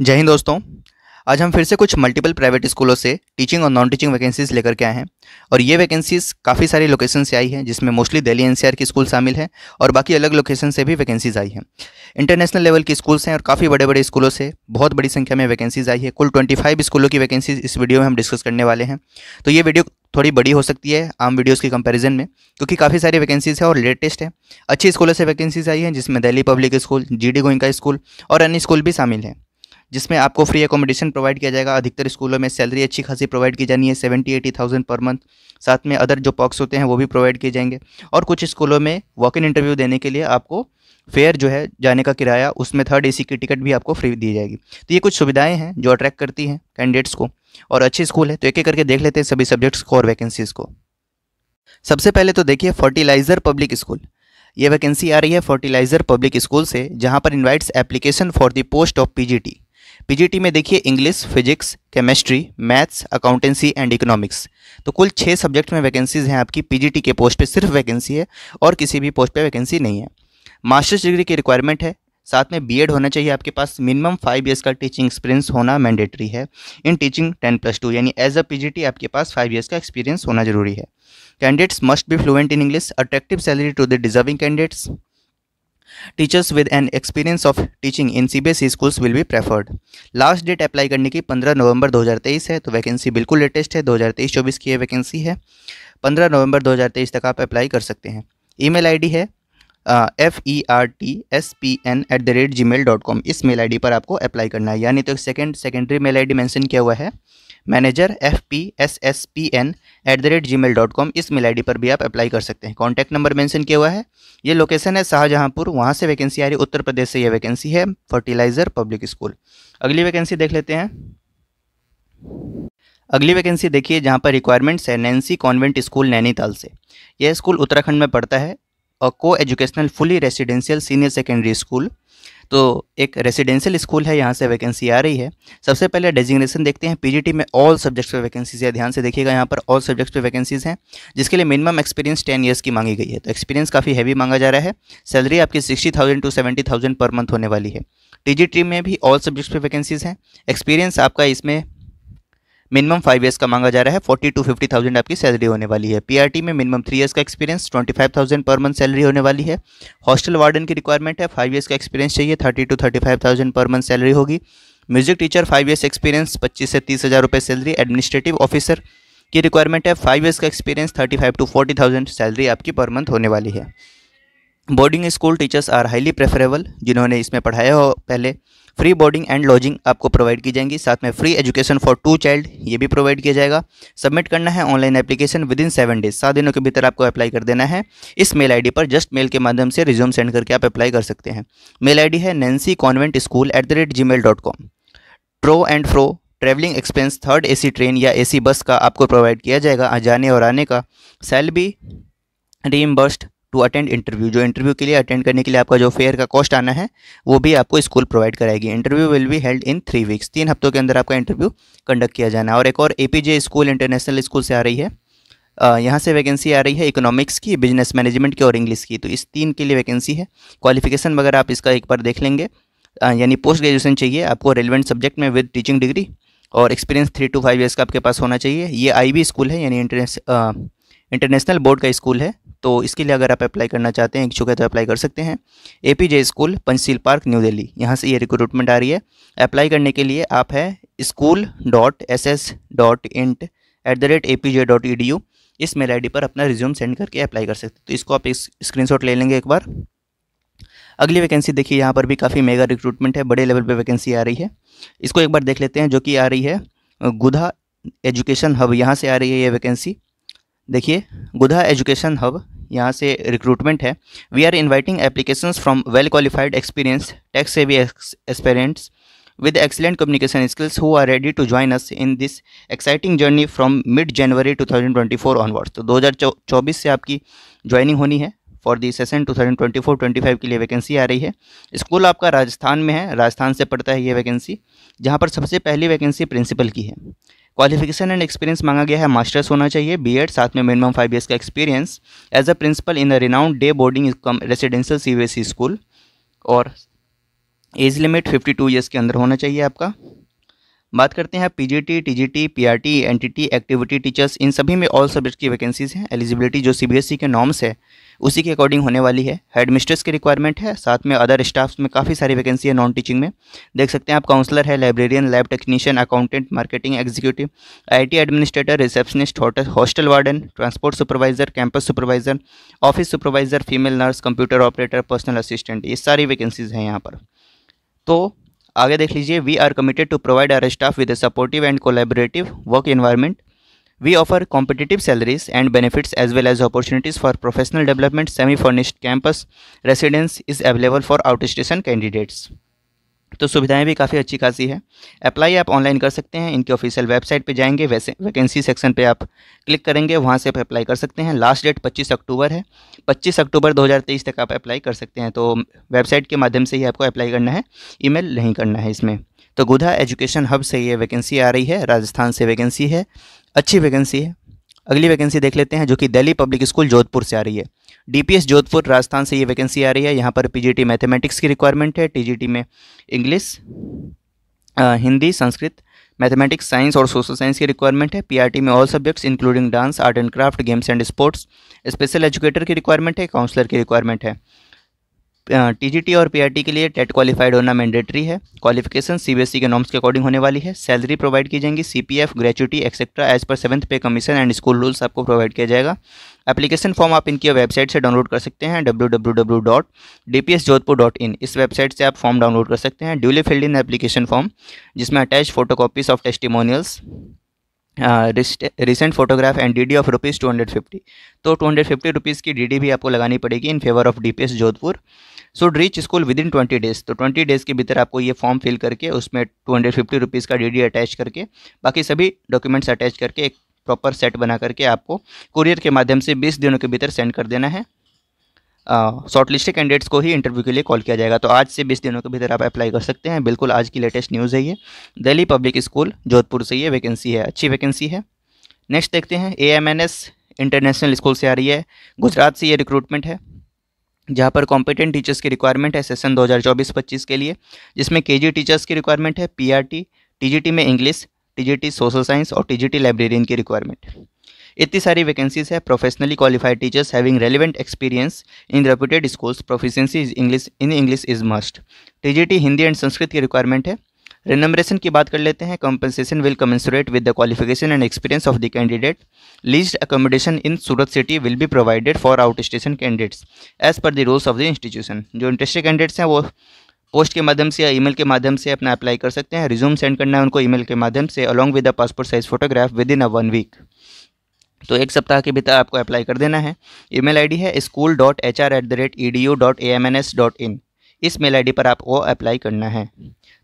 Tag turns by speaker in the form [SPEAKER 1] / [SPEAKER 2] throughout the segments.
[SPEAKER 1] जय हिंद दोस्तों आज हम फिर से कुछ मल्टीपल प्राइवेट स्कूलों से टीचिंग और नॉन टीचिंग वैकेंसीज़ लेकर के आए हैं और ये वैकेंसीज़ काफ़ी सारी लोकेशन से आई हैं जिसमें मोस्टली दिल्ली एनसीआर की स्कूल शामिल हैं और बाकी अलग लोकेशन से भी वैकेंसीज़ आई हैं इंटरनेशनल लेवल की स्कूल्स हैं और काफ़ी बड़े बड़े स्कूलों से बहुत बड़ी संख्या में वैकेंसीज़ आई है कुल ट्वेंटी फाइव स्कूलों की वैकेंसीज इस वीडियो में हम डिस्कस करने वाले हैं तो ये वीडियो थोड़ी बड़ी हो सकती है आम वीडियोस की कंपैरिजन में क्योंकि काफ़ी सारी वैकेंसीज़ है और लेटेस्ट है अच्छी स्कूलों से वैकेंसीज आई हैं जिसमें Delhi public school G D Goenka school और अन्य स्कूल भी शामिल हैं जिसमें आपको फ्री एकोमोडेशन प्रोवाइड किया जाएगा अधिकतर स्कूलों में सैलरी अच्छी खासी प्रोवाइड की जानी है seventy eight thousand per month साथ में अदर जो पॉक्स होते हैं वो भी प्रोवाइड किए जाएंगे और कुछ स्कूलों में वॉक इन इंटरव्यू देने के लिए आपको फेयर जो है जाने का किराया उसमें थर्ड ए की टिकट भी आपको फ्री दी जाएगी तो ये कुछ सुविधाएँ हैं जो अट्रैक्ट करती हैं कैंडिडेट्स को और अच्छे स्कूल है तो एक एक करके देख लेते हैं सभी सब्जेक्ट्स को और वैकेंसीज़ को सबसे पहले तो देखिए फर्टिलाइज़र पब्लिक स्कूल ये वैकेंसी आ रही है फर्टिलाइज़र पब्लिक स्कूल से जहाँ पर invites application for the post of PGT PGT में देखिए English physics chemistry maths accountancy and economics तो कुल छः सब्जेक्ट में वैकेंसीज़ हैं आपकी पीजीटी के पोस्ट पे सिर्फ वैकेंसी है और किसी भी पोस्ट पे वैकेंसी नहीं है मास्टर्स डिग्री की रिक्वायरमेंट है साथ में बीएड होना चाहिए आपके पास मिनिमम फाइव ईयर्स का टीचिंग एक्सपीरियंस होना मैंडेटरी है in teaching ten plus two यानी एज अ पीजीटी आपके पास फाइव ईयर्स का एक्सपीरियंस होना जरूरी है candidates must be fluent in English attractive salary to the deserving candidates teachers with an experience of teaching in C B schools will be preferred last date apply करने की 15 नवंबर 2023 है तो vacancy बिल्कुल latest है 2023-24 की ये वैकेंसी है 15 नवंबर 2023 तक आप अप्लाई कर सकते हैं ईमेल आईडी है F E R T S P N at the rate ji mail dot com इस मेल डी पर आपको अप्लाई करना है यानी तो एक second secondary mail D mention किया हुआ है manager F P S S P N at the rate ji mail dot com इस मेल आई डी पर भी आप अप्लाई कर सकते हैं कॉन्टैक्ट नंबर मेंशन किया हुआ है ये लोकेशन है शाहजहाँपुर वहाँ से वैकेंसी आ रही है उत्तर प्रदेश से ये वैकेंसी है फर्टिलाइजर पब्लिक स्कूल अगली वैकेंसी देख लेते हैं अगली वैकेंसी देखिए जहाँ पर रिक्वायरमेंट्स है नैन्सी कॉन्वेंट स्कूल नैनीताल से यह स्कूल उत्तराखंड में पड़ता है और coeducational fully residential senior secondary school तो एक रेसिडेंशियल स्कूल है यहाँ से वैकेंसी आ रही है सबसे पहले डेजिग्नेशन देखते हैं पीजीटी में ऑल सब्जेक्ट्स पे वैकेंसीज है ध्यान से देखिएगा यहाँ पर ऑल सब्जेक्ट्स पे वैकेंसीज हैं जिसके लिए मिनिमम एक्सपीरियंस टेन ईयर्स की मांगी गई है तो एक्सपीरियंस काफ़ी हैवी मांगा जा रहा है सैलरी आपकी sixty thousand to seventy thousand per month होने वाली है टी में भी ऑल सब्जेक्ट्स पर वैकेंसीज हैं एक्सपीरियंस आपका इसमें मिनिमम फाइव ईयर्स का मांगा जा रहा है फोर्टी टू फिफ्टी थाउजेंड आपकी सैलरी होने वाली है पीआरटी में मिनिमम थ्री ईयर्स का experience twenty five thousand per month salary होने वाली है हॉस्टल वार्डन की रिक्वायरमेंट है फाइव ईयर्स का एक्सपीरियंस चाहिए thirty to thirty five thousand per month salary होगी music teacher five years experience पच्चीस से तीस हज़ार रुपये सैलरी एडमिनिस्ट्रेटिव ऑफिसर की रिक्वायरमेंट है फाइव ईयर्स का experience thirty five to forty thousand salary आपकी पर मंथ होने वाली है boarding school teachers are highly preferable जिन्होंने इसमें पढ़ाया हो पहले फ्री बोर्डिंग एंड लॉजिंग आपको प्रोवाइड की जाएंगी साथ में free education for two child ये भी प्रोवाइड किया जाएगा सबमिट करना है online application within seven days सात दिनों के भीतर आपको अप्लाई कर देना है इस मेल आई पर जस्ट मेल के माध्यम से रिज्यूम सेंड करके आप अप्लाई कर सकते हैं मेल आई है Nancy convent school at the rate ji mail dot com to and fro travelling expense third A train या एसी बस का आपको प्रोवाइड किया जाएगा जाने और आने का सेल भी रीइम्बर्स्ड टू अटेंड इंटरव्यू जो इंटरव्यू के लिए अटेंड करने के लिए आपका जो फेयर का कॉस्ट आना है वो भी आपको स्कूल प्रोवाइड कराएगी interview will be held in three weeks तीन हफ्तों के अंदर आपका इंटरव्यू कंडक्ट किया जाना है और एक और एपीजे स्कूल इंटरनेशनल स्कूल से आ रही है यहाँ से वैकेंसी आ रही है इकोनॉमिक्स की बिजनेस मैनेजमेंट की और इंग्लिश की तो इस तीन के लिए वैकेंसी है क्वालिफिकेशन वगैरह आप इसका एक बार देख लेंगे यानी पोस्ट ग्रेजुएशन चाहिए आपको रेलिवेंट सब्जेक्ट में विद टीचिंग डिग्री और experience three to five years का आपके पास होना चाहिए ये आई स्कूल है यानी इंटरनेश इंटरनेशनल बोर्ड का स्कूल है तो इसके लिए अगर आप अप्लाई करना चाहते हैं इच्छुक है तो अप्लाई कर सकते हैं A P J school Panchsheel park new Delhi यहाँ से ये रिक्रूटमेंट आ रही है अप्लाई करने के लिए आप है school dot S S dot int at the rate A P J dot E D U इस मेल आई डी पर अपना रिज्यूम सेंड करके अप्लाई कर सकते हैं तो इसको आप इस स्क्रीन शॉट ले लेंगे एक बार अगली वैकेंसी देखिए यहाँ पर भी काफ़ी मेगा रिक्रूटमेंट है बड़े लेवल पर वैकेंसी आ रही है इसको एक बार देख लेते हैं जो कि आ रही है गुधा एजुकेशन हब यहाँ से आ रही है ये वैकेंसी देखिए गुधा एजुकेशन हब यहाँ से रिक्रूटमेंट है we are inviting application from well qualified experience tech savvy experts with excellent communication skills who are ready to join us in this exciting journey from mid January 2024 onwards तो 2024 से आपकी joining होनी है for the session 2024-25 के लिए vacancy आ रही है स्कूल आपका राजस्थान में है राजस्थान से पड़ता है ये वैकेंसी जहाँ पर सबसे पहली वैकेंसी प्रिंसिपल की है क्वालिफिकेशन एंड एक्सपीरियंस मांगा गया है मास्टर्स होना चाहिए बीएड साथ में मिनिमम फाइव ईयर्स का experience as a principal in the renowned day boarding residential CBSE school और age limit fifty two years के अंदर होना चाहिए आपका बात करते हैं PGT TGT PRT NTT activity teachers इन सभी में ऑल सब्जेक्ट की वैकेंसीज हैं एलिजिबिलिटी जो सीबीएसई e के नॉर्म्स है उसी के अकॉर्डिंग होने वाली है हेड मिस्ट्रेस की रिक्वायरमेंट है साथ में अदर स्टाफ्स में काफ़ी सारी वैकेंसी है नॉन टीचिंग में देख सकते हैं आप काउंसलर है librarian lab technician accountant marketing executive IT administrator receptionist hostel warden transport supervisor campus supervisor office supervisor female nurse computer operator personal assistant ये सारी वैकेंसीज़ हैं यहाँ पर तो आगे देख लीजिए we are committed to provide our staff with a supportive and collaborative work environment We offer competitive salaries and benefits as well as opportunities for professional development. Semi-furnished campus residence is available for outstation candidates. तो सुविधाएं भी काफ़ी अच्छी खासी है apply आप online कर सकते हैं इनके ऑफिशियल वेबसाइट पे जाएंगे वैसे वैकेंसी सेक्शन पे आप क्लिक करेंगे वहाँ से आप अप्लाई कर सकते हैं लास्ट डेट 25 अक्टूबर है 25 अक्टूबर 2023 तक आप अप्लाई कर सकते हैं तो वेबसाइट के माध्यम से ही आपको अप्लाई करना है ई नहीं करना है इसमें तो गुधा एजुकेशन हब से ये वैकेंसी आ रही है राजस्थान से वैकेंसी है अच्छी वैकेंसी है अगली वैकेंसी देख लेते हैं जो कि दिल्ली पब्लिक स्कूल जोधपुर से आ रही है डीपीएस जोधपुर राजस्थान से ये वैकेंसी आ रही है यहाँ पर पीजीटी मैथमेटिक्स की रिक्वायरमेंट है टीजीटी में English Hindi Sanskrit mathematics science और सोशल साइंस की रिक्वायरमेंट है पीआरटी में all subjects including dance art and craft games and sports special educator की रिक्वायरमेंट है काउंसलर की रिक्वायरमेंट है टीजीटी और पीआरटी के लिए टेट क्वालिफाइड e होना मैंडेटरी है क्वालिफिकेशन सीबीएसई e के नॉर्म्स के अकॉर्डिंग होने वाली है सैलरी प्रोवाइड की जाएंगी CPF gratuity etcetera as per seventh pay commission and school rules आपको प्रोवाइड किया जाएगा एप्लीकेशन फॉर्म आप इनकी वेबसाइट से डाउनलोड कर सकते हैं डब्ल्यू इस वेबसाइट से आप फॉर्म डाउनलोड कर सकते हैं duly filled in application form जिसमें attach photo copies of testimonials recent photograph and DD of rupees two hundred fifty तो टू हंड्रेड फिफ्टी रुपीज़ की डीडी भी आपको लगानी पड़ेगी in favour of DPS Jodhpur should reach school within twenty days तो twenty days के भीतर आपको ये फॉर्म फिल करके उसमें टू हंड्रेड फिफ्टी रुपीज़ का डी अटैच करके बाकी सभी डॉक्यूमेंट्स अटैच करके एक प्रॉपर सेट बना करके आपको कुरियर के माध्यम से बीस दिनों के भीतर सेंड कर देना है शॉर्ट लिस्ट कैंडिडेट्स को ही इंटरव्यू के लिए कॉल किया जाएगा तो आज से बीस दिनों के भीतर आप अप्लाई कर सकते हैं बिल्कुल आज की लेटेस्ट न्यूज़ है ये दिल्ली पब्लिक स्कूल जोधपुर से ये वैकेंसी है अच्छी वैकेंसी है नेक्स्ट देखते हैं A M N S international school से आ रही है गुजरात से ये रिक्रूटमेंट है जहाँ पर कॉम्पिटेंट टीचर्स की रिक्वायरमेंट है सेशन 2024-25 के लिए जिसमें केजी टीचर्स की रिक्वायरमेंट है पीआरटी टीजीटी में इंग्लिश टीजीटी सोशल साइंस और टीजीटी लाइब्रेरियन की रिक्वायरमेंट इतनी सारी वैकेंसीज है professionally qualified teachers having relevant experience in reputed schools proficiency English in English is must T Hindi and Sanskrit की रिक्वायरमेंट है रिनमरेशन की बात कर लेते हैं compensation will commensurate with the qualification and experience of the candidate leased accommodation in Surat city will be provided for out station candidates as per the rules of the institution जो interested candidates हैं वो post के माध्यम से या email के माध्यम से अपना अप्लाई कर सकते हैं रिज्यूम सेंड करना है उनको ईमेल के माध्यम से along with a passport size photograph within a one week तो एक सप्ताह के भीतर आपको अप्लाई कर देना है ईमेल आईडी है school dot H R at the rate E D U dot A M N S dot in इस मेल आई पर आपको अप्लाई करना है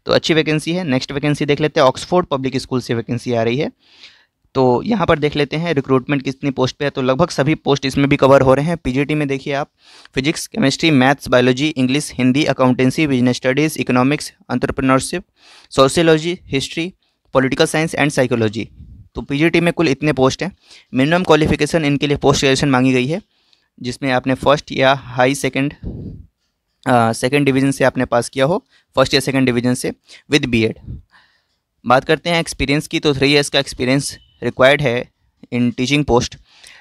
[SPEAKER 1] तो अच्छी वैकेंसी है नेक्स्ट वैकेंसी देख लेते हैं ऑक्सफोर्ड पब्लिक स्कूल से वैकेंसी आ रही है तो यहाँ पर देख लेते हैं रिक्रूटमेंट कितनी पोस्ट पे है तो लगभग सभी पोस्ट इसमें भी कवर हो रहे हैं पीजीटी में देखिए आप physics chemistry maths biology English Hindi accountancy business studies economics entrepreneurship sociology history political science and psychology तो पी में कुल इतने पोस्ट हैं मिनिमम क्वालिफिकेशन इनके लिए पोस्ट ग्रेजुएशन मांगी गई है जिसमें आपने फर्स्ट या हाई सेकेंड सेकेंड डिवीजन से आपने पास किया हो फर्स्ट या सेकेंड डिवीजन से विद बीएड बात करते हैं एक्सपीरियंस की तो थ्री ईयर्स का एक्सपीरियंस रिक्वायर्ड है in teaching post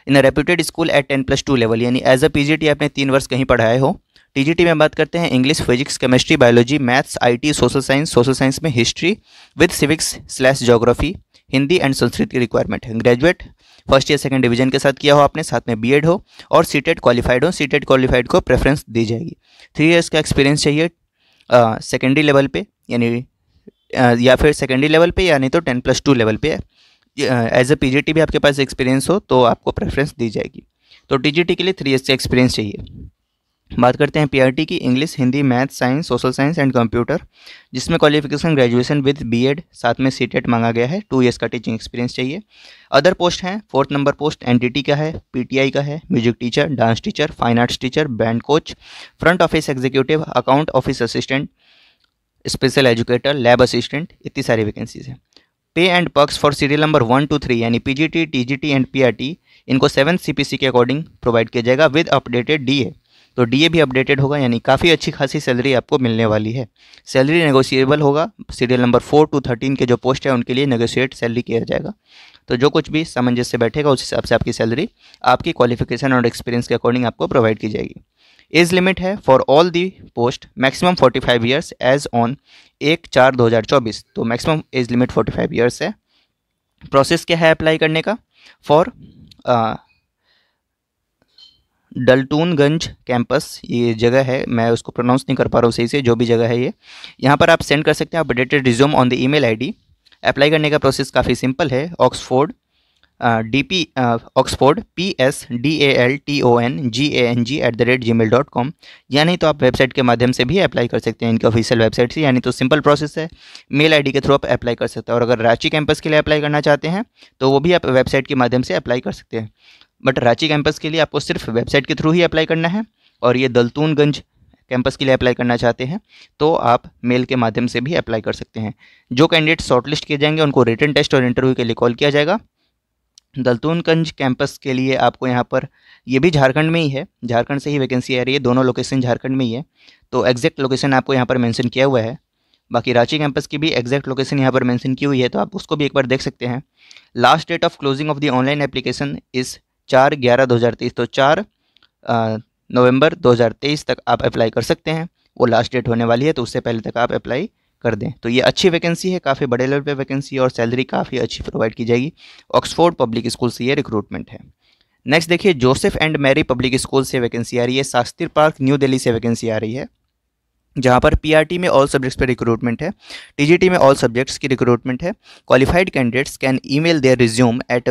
[SPEAKER 1] in reputed school at ten plus two level यानी एज अ पीजीटी आपने तीन वर्ष कहीं पढ़ाए हो टीजीटी में बात करते हैं English physics chemistry biology maths IT social science social science में history with civics slash geography Hindi and Sanskrit की रिक्वायरमेंट है graduate first year second division के साथ किया हो आपने साथ में बीएड हो और सीटेट क्वालिफाइड हो सीटेट क्वालिफाइड को प्रेफरेंस दी जाएगी थ्री ईयर्स का एक्सपीरियंस चाहिए सेकेंडरी लेवल पे यानी या फिर सेकेंडरी लेवल पे यानी तो टेन प्लस टू लेवल पे एज ए पी भी आपके पास एक्सपीरियंस हो तो आपको प्रेफरेंस दी जाएगी तो टी के लिए थ्री ईयर्स का एक्सपीरियंस चाहिए बात करते हैं पीआरटी की English Hindi math science social science and computer जिसमें क्वालिफिकेशन ग्रेजुएशन विद बीएड साथ में सी e मांगा गया है टू ईयर्स का टीचिंग एक्सपीरियंस चाहिए अदर पोस्ट हैं फोर्थ नंबर पोस्ट एनटीटी का है पीटीआई का है music teacher dance teacher fine arts teacher band coach front office executive account office assistant special educator lab assistant इतनी सारी वैकेंसीज हैं pay and perks for serial number one two three यानी PGT TGT and PRT इनको seven CPC के according provide किया जाएगा with updated DA तो DA भी अपडेटेड होगा यानी काफ़ी अच्छी खासी सैलरी आपको मिलने वाली है सैलरी नेगोशिएबल होगा serial number four to thirteen के जो पोस्ट है उनके लिए नेगोशिएट सैलरी किया जाएगा तो जो कुछ भी सामंजस्य बैठेगा उस हिसाब से आपकी सैलरी आपकी क्वालिफिकेशन और एक्सपीरियंस के अकॉर्डिंग आपको प्रोवाइड की जाएगी एज लिमिट है for all the post maximum 45 years age on एक चार 2024 तो मैक्सिमम एज लिमिट 45 ईयर्स है प्रोसेस क्या है अप्लाई करने का फॉर डल्टूनगंज कैंपस ये जगह है मैं उसको प्रोनाउंस नहीं कर पा रहा हूँ सही से जो भी जगह है ये यहाँ पर आप सेंड कर सकते हैं updated resume on the email ID apply करने का प्रोसेस काफ़ी सिंपल है Oxford D P Oxford P S D A L T O N G A N G at the rate ji mail dot com या नहीं तो आप website के माध्यम से भी अप्लाई कर सकते हैं इनके ऑफिशियल वेबसाइट से यानी तो सिंपल प्रोसेस है मेल आईडी के थ्रू आप अप्लाई कर सकते हैं और अगर रांची कैंपस के लिए अप्लाई करना चाहते हैं तो वो भी आप वेबसाइट के माध्यम से अप्लाई कर सकते हैं बट रांची कैंपस के लिए आपको सिर्फ वेबसाइट के थ्रू ही अप्लाई करना है और ये दलतूनगंज कैंपस के लिए अप्लाई करना चाहते हैं तो आप मेल के माध्यम से भी अप्लाई कर सकते हैं जो कैंडिडेट शॉर्टलिस्ट किए जाएंगे उनको रिटर्न टेस्ट और इंटरव्यू के लिए कॉल किया जाएगा दलतूनगंज कैंपस के लिए आपको यहाँ पर ये भी झारखंड में ही है झारखंड से ही वैकेंसी आ रही है दोनों लोकेशन झारखंड में ही है तो एग्जैक्ट लोकेशन आपको यहाँ पर मेंशन किया हुआ है बाकी रांची कैंपस की भी एग्जैक्ट लोकेशन यहाँ पर मेंशन की हुई है तो आप उसको भी एक बार देख सकते हैं last date of closing of the online application is चार ग्यारह दो हज़ार तेईस तो चार नवंबर दो हज़ार तेईस तक आप अप्लाई कर सकते हैं वो लास्ट डेट होने वाली है तो उससे पहले तक आप अप्लाई कर दें तो ये अच्छी वैकेंसी है काफ़ी बड़े लेवल पे वैकेंसी और सैलरी काफ़ी अच्छी प्रोवाइड की जाएगी ऑक्सफोर्ड पब्लिक स्कूल से ये रिक्रूटमेंट है नेक्स्ट देखिए Joseph and Mary public school से वैकेंसी आ रही है शास्त्री पार्क न्यू दिल्ली से वैकेंसी आ रही है जहाँ पर पीआरटी में ऑल सब्जेक्ट्स पर रिक्रूटमेंट है टीजीटी में ऑल सब्जेक्ट्स की रिक्रूटमेंट है qualified candidates can email their resume at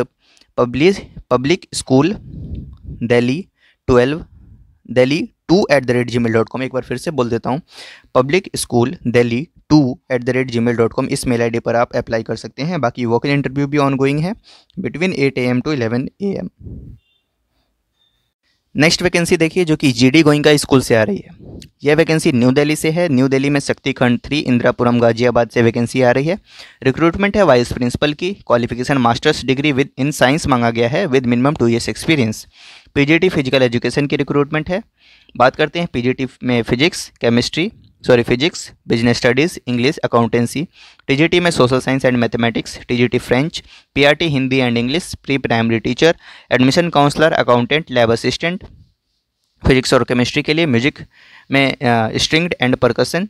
[SPEAKER 1] पब्लिस public school Delhi twelve Delhi two at the rate ji mail dot com एक बार फिर से बोल देता हूँ public school Delhi two at the rate ji mail dot com इस मेल आई पर आप अप्लाई कर सकते हैं बाकी वॉक इन इंटरव्यू भी ऑन गोइंग है between eight A M to eleven A M next vacancy देखिए जो कि जीडी गोइंगा स्कूल से आ रही है यह वैकेंसी न्यू दिल्ली से है न्यू दिल्ली में शक्तिखंड थ्री इंदिरापुरम गाजियाबाद से वैकेंसी आ रही है रिक्रूटमेंट है वाइस प्रिंसिपल की qualification masters degree with in science मांगा गया है with minimum two years experience PGT physical education की रिक्रूटमेंट है बात करते हैं पीजीटी में physics chemistry sorry physics business studies English accountancy TGT में social science and mathematics TGT French PRT Hindi and English pre primary teacher admission counsellor accountant lab assistant physics और chemistry के लिए म्यूजिक में स्ट्रिंग्ड एंड परकसन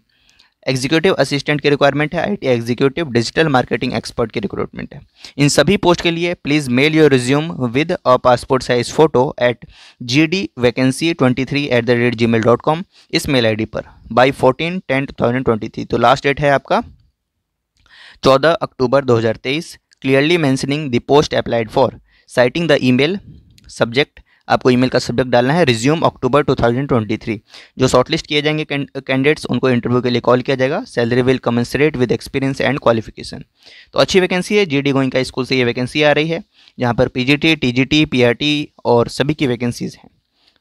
[SPEAKER 1] एग्जीक्यूटिव असिस्टेंट की requirement है IT executive digital marketing expert की recruitment है इन सभी पोस्ट के लिए please mail your resume with a passport size photo at G D vacancy twenty three at the rate ji mail dot com इस mail I D पर by fourteen ten two thousand twenty three तो last date है आपका चौदह अक्टूबर दो हज़ार तेईस clearly mentioning the post applied for citing the E email subject आपको ईमेल का सब्जेक्ट डालना है रिज्यूम अक्टूबर 2023 जो शॉर्टलिस्ट किए जाएंगे कैंडिडेट्स उनको इंटरव्यू के लिए कॉल किया जाएगा salary will commensurate with experience and qualification तो अच्छी वैकेंसी है जीडी गोइंग का स्कूल से ये वैकेंसी आ रही है जहाँ पर पीजीटी टीजीटी पीआरटी और सभी की वैकेंसीज़ हैं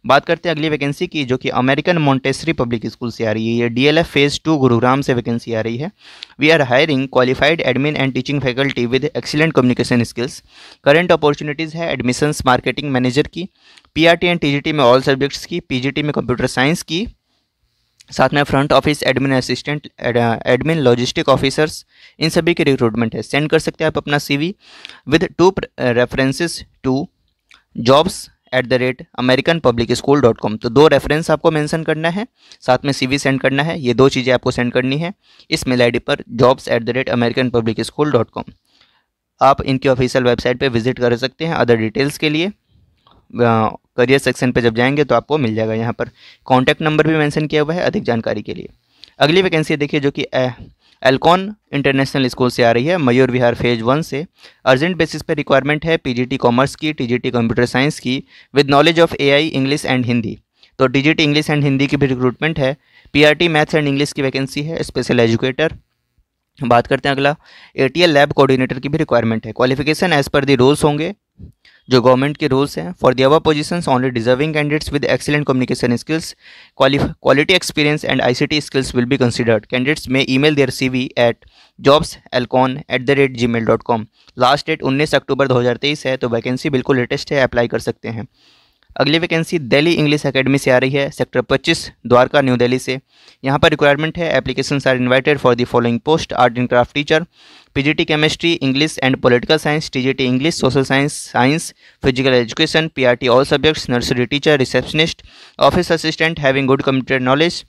[SPEAKER 1] बात करते हैं अगली वैकेंसी की जो कि अमेरिकन मोन्टेसरी पब्लिक स्कूल से आ रही है ये डीएलएफ फेज़ टू गुरुग्राम से वैकेंसी आ रही है we are hiring qualified admin and teaching faculty with excellent communication skills current opportunities है एडमिशंस मार्केटिंग मैनेजर की पीआरटी एंड टी में ऑल सब्जेक्ट्स की पी में कंप्यूटर साइंस की साथ में front office admin assistant admin logistic officers इन सभी की रिक्रूटमेंट है सेंड कर सकते हैं आप अपना CV with two references to jobs at the rate American public school dot com तो दो रेफरेंस आपको मेंशन करना है साथ में सीवी सेंड करना है ये दो चीज़ें आपको सेंड करनी है इस मेल आईडी पर jobs at the rate American public school dot com आप इनकी ऑफिशियल वेबसाइट पर विजिट कर सकते हैं अदर डिटेल्स के लिए करियर सेक्शन पर जब जाएंगे तो आपको मिल जाएगा यहाँ पर कॉन्टैक्ट नंबर भी मैंसन किया हुआ है अधिक जानकारी के लिए अगली वैकेंसी देखिए जो कि एलकॉन इंटरनेशनल स्कूल से आ रही है मयूर विहार फेज वन से अर्जेंट बेसिस पर रिक्वायरमेंट है पीजीटी कॉमर्स की टीजीटी कंप्यूटर साइंस की with knowledge of AI English and Hindi तो डीजीटी इंग्लिश एंड हिंदी की भी रिक्रूटमेंट है पीआरटी मैथ्स एंड इंग्लिश की वैकेंसी है स्पेशल एजुकेटर बात करते हैं अगला ए लैब कोऑर्डिनेटर की भी रिक्वायरमेंट है क्वालिफिकेशन एज पर दी रूल्स होंगे जो गवर्नमेंट के रूल्स हैं for the our position only deserving candidates with excellent communication skills quality experience and I C T skills will भी considered candidates may email their C V at jobs elcon at the rate ji mail dot com last date उन्नीस अक्टूबर दो हज़ार तेईस है तो vacancy बिल्कुल latest है अप्लाई कर सकते हैं अगली वैकेंसी दिल्ली इंग्लिश अकेडमी से आ रही है सेक्टर 25 द्वारका न्यू दिल्ली से यहाँ पर रिक्वायरमेंट है application are invited for the following post art and craft teacher PGT chemistry English and political science TGT English social science science physical education PRT all subjects nursery teacher receptionist office assistant having good computer knowledge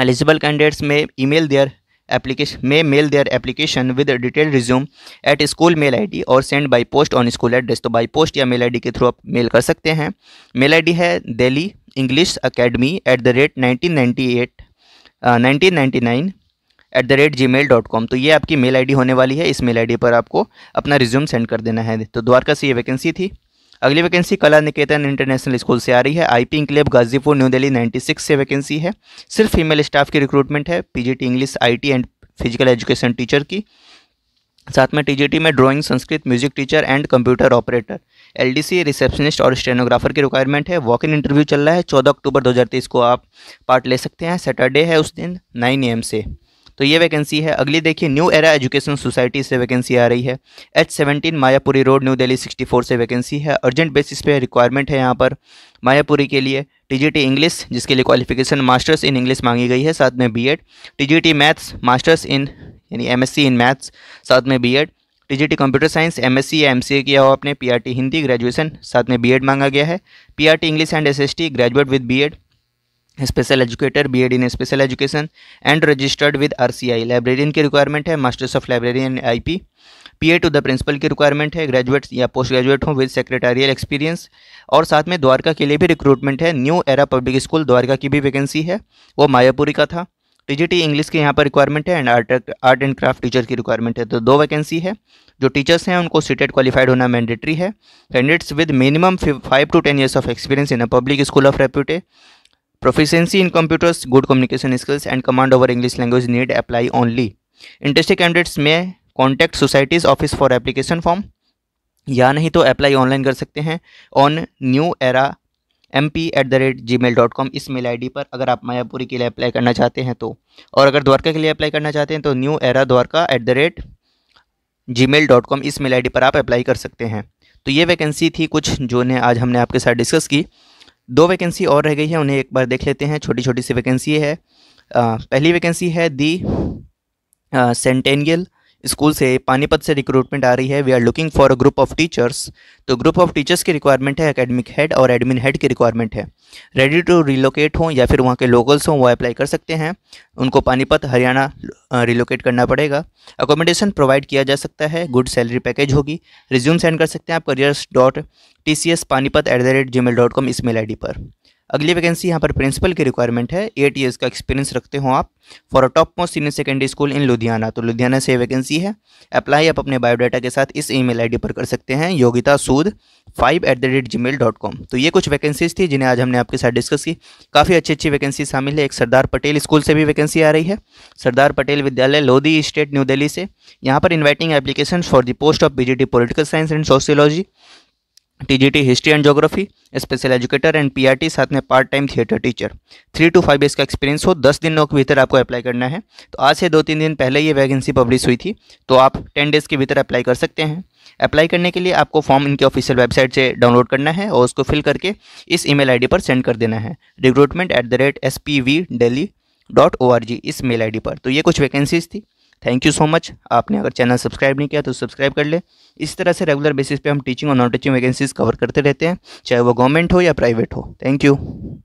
[SPEAKER 1] eligible candidates may email their application may mail their application with detail resume at school mail ID और send by post on school address तो by post या mail ID के through आप mail कर सकते हैं mail ID है Delhi English academy at the rate nineteen ninety eight at the rate G तो ये आपकी मेल आईडी होने वाली है इस मेल आईडी पर आपको अपना रिज्यूम सेंड कर देना है तो द्वारका से ये वैकेंसी थी अगली वैकेंसी कला निकेतन इंटरनेशनल स्कूल से आ रही है IP enclave Ghazipur new Delhi 96 से वैकेंसी है सिर्फ फीमेल स्टाफ की रिक्रूटमेंट है PGT English IT and physical education teacher की साथ में टीजीटी में drawing Sanskrit music teacher and computer operator LDC receptionist और स्टेनोग्राफर की रिक्वायरमेंट है वॉक इन इंटरव्यू चल रहा है चौदह अक्टूबर 2023 को आप पार्ट ले सकते हैं सैटरडे है उस दिन नाइन एम से तो ये वैकेंसी है अगली देखिए न्यू एरा एजुकेशन सोसाइटी से वैकेंसी आ रही है H seventeen Mayapuri road new Delhi sixty four से वैकेंसी है अर्जेंट बेसिस पे रिक्वायरमेंट है यहाँ पर मायापुरी के लिए टीजीटी इंग्लिश जिसके लिए क्वालिफिकेशन मास्टर्स इन इंग्लिश मांगी गई है साथ में G T maths masters in यानी सी इन मैथ्स साथ में G TGT computer science MSc या एमसीए किया हो आपने पीआरटी हिंदी ग्रेजुएशन साथ में बीएड मांगा गया है PRT English and SST graduate with BEd special educator BEd in special education and registered with R C I librarian की रिक्वायरमेंट है masters of library and I P P A to the principal की requirement है graduate या post graduate हों with secretarial experience और साथ में द्वारका के लिए भी रिक्रूटमेंट है new era public school Dwarka की भी वैकेंसी है वो मायापुरी का था टी इंग्लिश के यहाँ पर रिक्वायरमेंट है and art art and craft teacher की रिक्वायरमेंट है तो दो वैकेंसी है जो टीचर्स हैं उनको सीटेड क्वालिफाइड होना मैंडेटरी है candidates with minimum five to ten years of experience in a public school of repute Proficiency in computers, good communication skills, and command over English language need apply only. Interested candidates may contact society's office for application form. या नहीं तो apply online कर सकते हैं on new era M P at the rate ji mail dot com इस mail I D पर अगर आप मायापुरी के लिए अप्लाई करना चाहते हैं तो और अगर द्वारका के लिए अप्लाई करना चाहते हैं तो new era Dwarka at the rate ji mail dot com इस मेल आई डी पर आप अप्लाई कर सकते हैं तो ये वैकेंसी थी कुछ जो ने आज हमने आपके साथ डिस्कस की दो वैकेंसी और रह गई है उन्हें एक बार देख लेते हैं छोटी छोटी सी वैकेंसी है आ, पहली वैकेंसी है दी सेंटेनियल स्कूल से पानीपत से रिक्रूटमेंट आ रही है we are looking for a group of teachers तो ग्रुप ऑफ टीचर्स की रिक्वायरमेंट है एकेडमिक हेड और एडमिन हेड की रिक्वायरमेंट है रेडी टू रिलोकेट हों या फिर वहाँ के लोकल्स हों वो अप्लाई कर सकते हैं उनको पानीपत हरियाणा रिलोकेट करना पड़ेगा अकोमोडेशन प्रोवाइड किया जा सकता है गुड सैलरी पैकेज होगी रिज्यूम सेंड कर सकते हैं आप careers dot T C S Panipat at the rate ji mail dot com इस मेल आई डी पर अगली वैकेंसी यहाँ पर प्रिंसिपल की रिक्वायरमेंट है एट ईयर्स का एक्सपीरियंस रखते हो आप for a top most senior secondary school in Ludhiana तो लुधियाना से वैकेंसी है अप्लाई आप अपने बायोडाटा के साथ इस ईमेल आईडी पर कर सकते हैं Yogita Sood five at the rate ji mail dot com तो ये कुछ वैकेंसीज थी जिन्हें आज हमने आपके साथ डिस्कस की काफ़ी अच्छी अच्छी वैकेंसी शामिल है एक सरदार पटेल स्कूल से भी वैकेंसी आ रही है सरदार पटेल विद्यालय लोधी स्टेट न्यू दिल्ली से यहाँ पर inviting application for the post of B G T political science and sociology TGT history and geography special educator and PRT साथ में part time theatre teacher three to five days का experience हो दस दिनों के भीतर आपको अप्लाई करना है तो आज से दो तीन दिन पहले ये वैकेंसी पब्लिश हुई थी तो आप टेन डेज़ के भीतर अप्लाई कर सकते हैं अप्लाई करने के लिए आपको फॉर्म इनके ऑफिशियल वेबसाइट से डाउनलोड करना है और उसको फिल करके इस ईमेल आईडी पर सेंड कर देना है recruitment at the rate S P V daily dot O R G इस मेल आई डी पर तो ये कुछ वैकेंसीज थी थैंक यू सो मच आपने अगर चैनल सब्सक्राइब नहीं किया तो सब्सक्राइब कर ले इस तरह से रेगुलर बेसिस पे हम टीचिंग और नॉन टीचिंग वैकेंसीज कवर करते रहते हैं चाहे वो गवर्नमेंट हो या प्राइवेट हो थैंक यू